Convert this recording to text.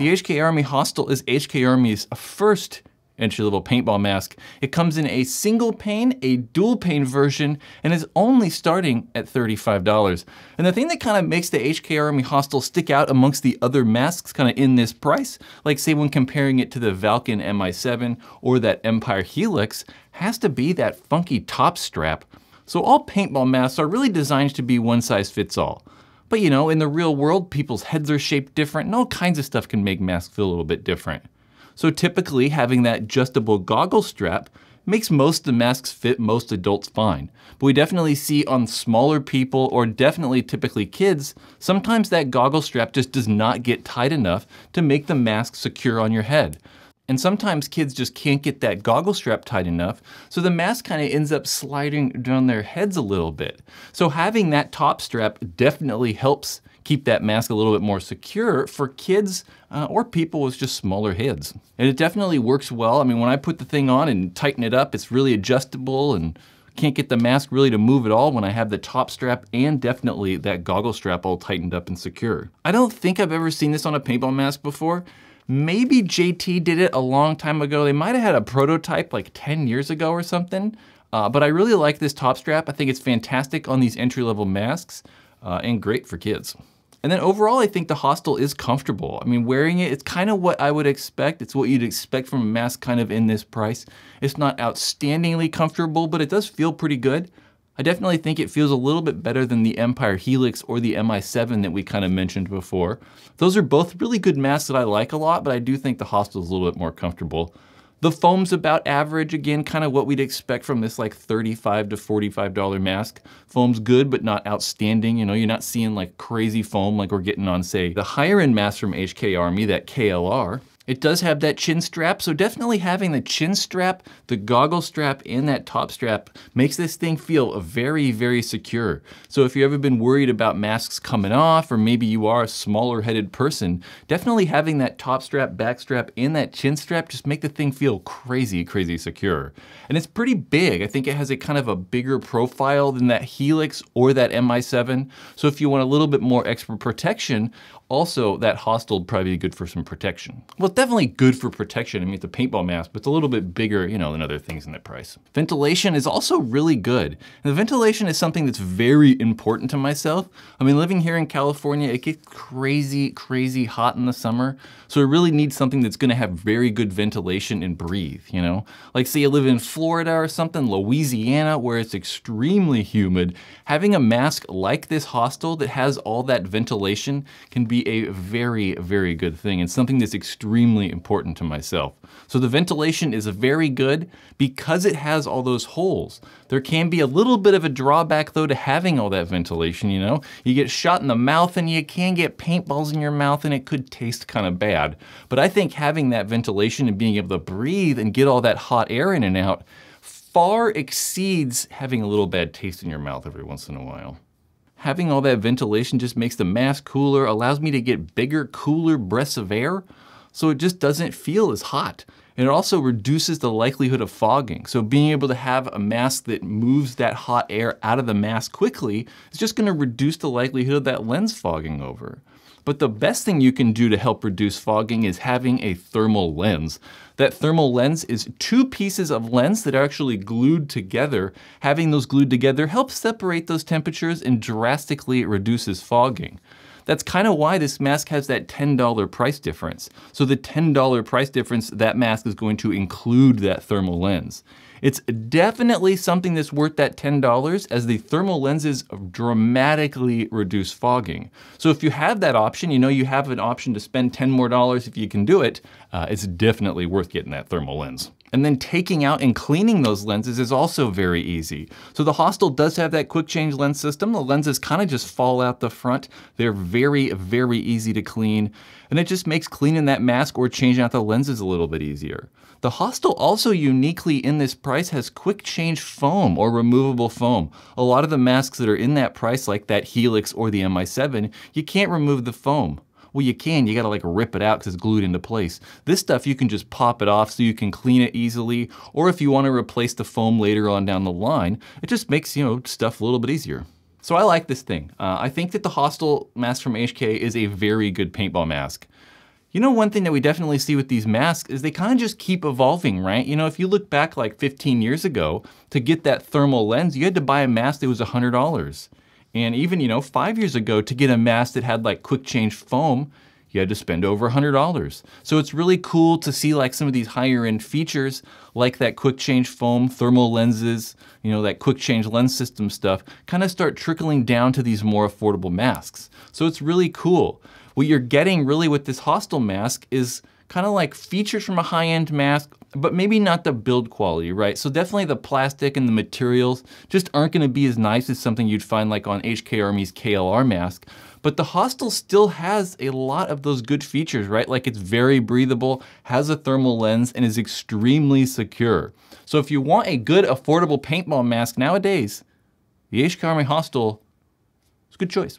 The HK Army Hostel is HK Army's first entry-level paintball mask. It comes in a single pane, a dual pane version, and is only starting at $35. And the thing that kind of makes the HK Army Hostel stick out amongst the other masks kind of in this price, like say when comparing it to the Valken MI7 or that Empire Helix, has to be that funky top strap. So all paintball masks are really designed to be one size fits all. But you know, in the real world, people's heads are shaped different and all kinds of stuff can make masks feel a little bit different. So typically having that adjustable goggle strap makes most of the masks fit most adults fine. But we definitely see on smaller people or definitely typically kids, sometimes that goggle strap just does not get tight enough to make the mask secure on your head. And sometimes kids just can't get that goggle strap tight enough, so the mask kind of ends up sliding down their heads a little bit. So having that top strap definitely helps keep that mask a little bit more secure for kids uh, or people with just smaller heads. And it definitely works well. I mean, when I put the thing on and tighten it up, it's really adjustable and can't get the mask really to move at all when I have the top strap and definitely that goggle strap all tightened up and secure. I don't think I've ever seen this on a paintball mask before, Maybe JT did it a long time ago. They might have had a prototype like 10 years ago or something. Uh, but I really like this top strap. I think it's fantastic on these entry-level masks uh, and great for kids. And then overall, I think the Hostel is comfortable. I mean, wearing it, it's kind of what I would expect. It's what you'd expect from a mask kind of in this price. It's not outstandingly comfortable, but it does feel pretty good. I definitely think it feels a little bit better than the Empire Helix or the MI7 that we kind of mentioned before. Those are both really good masks that I like a lot, but I do think the Hostel is a little bit more comfortable. The foam's about average, again, kind of what we'd expect from this like $35 to $45 mask. Foam's good, but not outstanding. You know, you're not seeing like crazy foam like we're getting on, say, the higher end mask from HK Army, that KLR. It does have that chin strap, so definitely having the chin strap, the goggle strap, and that top strap makes this thing feel very, very secure. So if you've ever been worried about masks coming off, or maybe you are a smaller headed person, definitely having that top strap, back strap, and that chin strap just make the thing feel crazy, crazy secure. And it's pretty big. I think it has a kind of a bigger profile than that Helix or that MI7. So if you want a little bit more extra protection, also that Hostel would probably be good for some protection. Well, definitely good for protection. I mean, it's a paintball mask, but it's a little bit bigger, you know, than other things in that price. Ventilation is also really good. And the ventilation is something that's very important to myself. I mean, living here in California, it gets crazy, crazy hot in the summer. So I really need something that's gonna have very good ventilation and breathe, you know? Like say you live in Florida or something, Louisiana, where it's extremely humid, having a mask like this hostel that has all that ventilation can be a very, very good thing and something that's extremely extremely important to myself. So the ventilation is very good because it has all those holes. There can be a little bit of a drawback though to having all that ventilation, you know? You get shot in the mouth and you can get paintballs in your mouth and it could taste kind of bad. But I think having that ventilation and being able to breathe and get all that hot air in and out far exceeds having a little bad taste in your mouth every once in a while. Having all that ventilation just makes the mask cooler, allows me to get bigger, cooler breaths of air so it just doesn't feel as hot. And it also reduces the likelihood of fogging. So being able to have a mask that moves that hot air out of the mask quickly is just gonna reduce the likelihood of that lens fogging over. But the best thing you can do to help reduce fogging is having a thermal lens. That thermal lens is two pieces of lens that are actually glued together. Having those glued together helps separate those temperatures and drastically reduces fogging. That's kind of why this mask has that $10 price difference. So the $10 price difference, that mask is going to include that thermal lens. It's definitely something that's worth that $10 as the thermal lenses dramatically reduce fogging. So if you have that option, you know you have an option to spend 10 more dollars if you can do it, uh, it's definitely worth getting that thermal lens. And then taking out and cleaning those lenses is also very easy. So the Hostel does have that quick change lens system. The lenses kind of just fall out the front. They're very, very easy to clean. And it just makes cleaning that mask or changing out the lenses a little bit easier. The Hostel also uniquely in this price has quick change foam or removable foam. A lot of the masks that are in that price, like that Helix or the MI7, you can't remove the foam. Well, you can, you gotta like rip it out because it's glued into place. This stuff, you can just pop it off so you can clean it easily, or if you wanna replace the foam later on down the line, it just makes, you know, stuff a little bit easier. So I like this thing. Uh, I think that the Hostel mask from HK is a very good paintball mask. You know, one thing that we definitely see with these masks is they kind of just keep evolving, right? You know, if you look back like 15 years ago, to get that thermal lens, you had to buy a mask that was $100. And even, you know, five years ago, to get a mask that had like quick change foam, you had to spend over $100. So it's really cool to see like some of these higher end features like that quick change foam, thermal lenses, you know, that quick change lens system stuff kind of start trickling down to these more affordable masks. So it's really cool. What you're getting really with this hostel mask is kind of like features from a high-end mask, but maybe not the build quality, right? So definitely the plastic and the materials just aren't gonna be as nice as something you'd find like on HK Army's KLR mask. But the Hostel still has a lot of those good features, right? Like it's very breathable, has a thermal lens, and is extremely secure. So if you want a good, affordable paintball mask nowadays, the HK Army Hostel is a good choice.